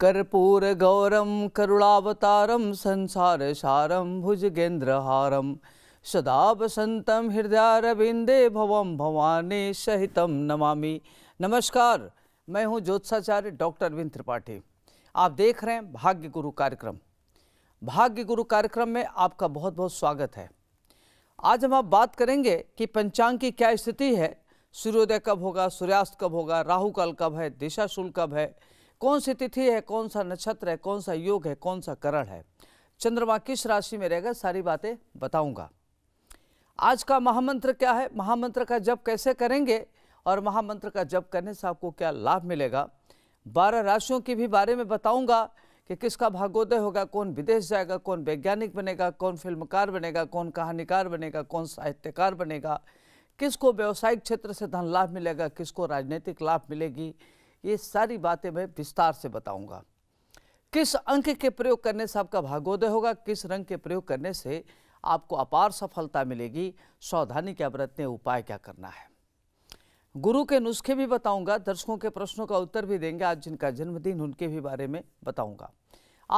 कर्पूर गौरम करुणावतारम संसार सारम भुजगेन्द्रहारम सदा हृदय हृदयारविन्दे भवम भवानी सहित नमामि नमस्कार मैं हूं ज्योत्साचार्य डॉक्टर अरविंद त्रिपाठी आप देख रहे हैं भाग्य गुरु कार्यक्रम भाग्य गुरु कार्यक्रम में आपका बहुत बहुत स्वागत है आज हम आप बात करेंगे कि पंचांग की क्या स्थिति है सूर्योदय कब होगा सूर्यास्त कब होगा राहु काल कब है दिशा शुल्क कब है कौन सी तिथि है कौन सा नक्षत्र है कौन सा योग है कौन सा करण है चंद्रमा किस राशि में रहेगा सारी बातें बताऊंगा आज का महामंत्र क्या है महामंत्र का जप कैसे करेंगे और महामंत्र का जप करने से आपको क्या लाभ मिलेगा बारह राशियों के भी बारे में बताऊंगा कि किसका भागोदय होगा कौन विदेश जाएगा कौन वैज्ञानिक बनेगा कौन फिल्मकार बनेगा कौन कहानीकार बनेगा कौन साहित्यकार बनेगा किसको व्यवसायिक क्षेत्र से धन लाभ मिलेगा किसको राजनीतिक लाभ मिलेगी ये सारी बातें मैं विस्तार से बताऊंगा किस अंक के प्रयोग करने से आपका भागोदय होगा किस रंग के प्रयोग करने से आपको अपार सफलता मिलेगी सावधानी क्या बरतने उपाय क्या करना है गुरु के नुस्खे भी बताऊंगा दर्शकों के प्रश्नों का उत्तर भी देंगे आज जिनका जन्मदिन उनके भी बारे में बताऊंगा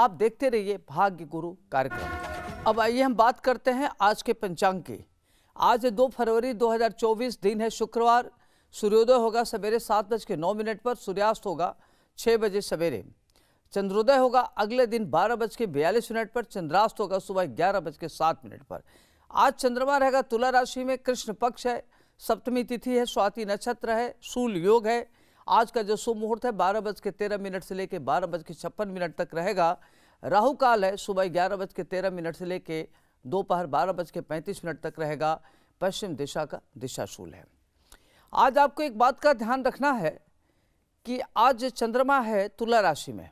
आप देखते रहिए भाग्य गुरु कार्यक्रम अब आइए हम बात करते हैं आज के पंचांग की आज दो फरवरी 2024 दिन है शुक्रवार सूर्योदय होगा सवेरे सात बज के नौ मिनट पर सूर्यास्त होगा छः बजे सवेरे चंद्रोदय होगा अगले दिन बारह बज के बयालीस मिनट पर चंद्रास्त होगा सुबह ग्यारह बज के सात मिनट पर आज चंद्रमा रहेगा तुला राशि में कृष्ण पक्ष है सप्तमी तिथि है स्वाति नक्षत्र है सूल योग है आज का जो शुभ मुहूर्त है बारह बज के तेरह मिनट से लेकर बारह बज के छप्पन मिनट तक रहेगा राहु काल है सुबह ग्यारह बज के तेरह मिनट से लेकर दोपहर बारह बज के पैंतीस मिनट तक रहेगा पश्चिम दिशा का दिशाशूल है आज आपको एक बात का ध्यान रखना है कि आज चंद्रमा है तुला राशि में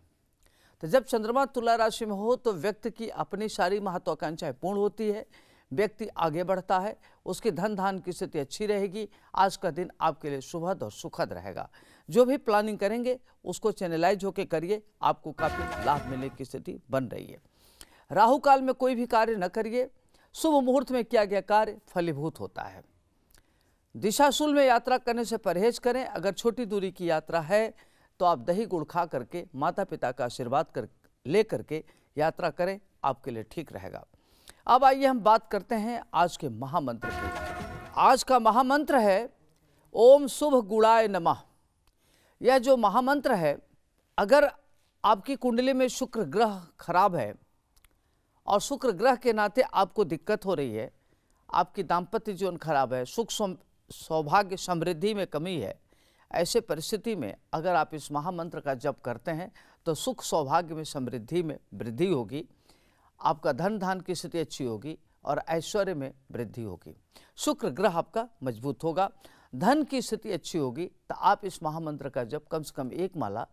तो जब चंद्रमा तुला राशि में हो तो व्यक्ति की अपनी सारी महत्वाकांक्षाएं पूर्ण होती है व्यक्ति आगे बढ़ता है उसकी धन धान की स्थिति अच्छी रहेगी आज का दिन आपके लिए शुभद और सुखद रहेगा जो भी प्लानिंग करेंगे उसको चैनलाइज होकर करिए आपको काफ़ी लाभ मिलने की स्थिति बन रही है राहु काल में कोई भी कार्य न करिए शुभ मुहूर्त में किया गया कार्य फलीभूत होता है दिशाशूल में यात्रा करने से परहेज करें अगर छोटी दूरी की यात्रा है तो आप दही गुड़ खा करके माता पिता का आशीर्वाद कर ले करके यात्रा करें आपके लिए ठीक रहेगा अब आइए हम बात करते हैं आज के महामंत्र की आज का महामंत्र है ओम शुभ गुड़ाए नमः यह जो महामंत्र है अगर आपकी कुंडली में शुक्र ग्रह खराब है और शुक्र ग्रह के नाते आपको दिक्कत हो रही है आपकी दाम्पत्य जीवन खराब है सुख सौभाग्य समृद्धि में कमी है ऐसे परिस्थिति में अगर आप इस महामंत्र का जप करते हैं तो सुख सौभाग्य में समृद्धि में वृद्धि होगी आपका धन धान की स्थिति अच्छी होगी और ऐश्वर्य में वृद्धि होगी शुक्र ग्रह आपका मजबूत होगा धन की स्थिति अच्छी होगी तो आप इस महामंत्र का जप कम से कम एक माला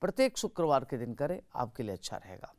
प्रत्येक शुक्रवार के दिन करें आपके लिए अच्छा रहेगा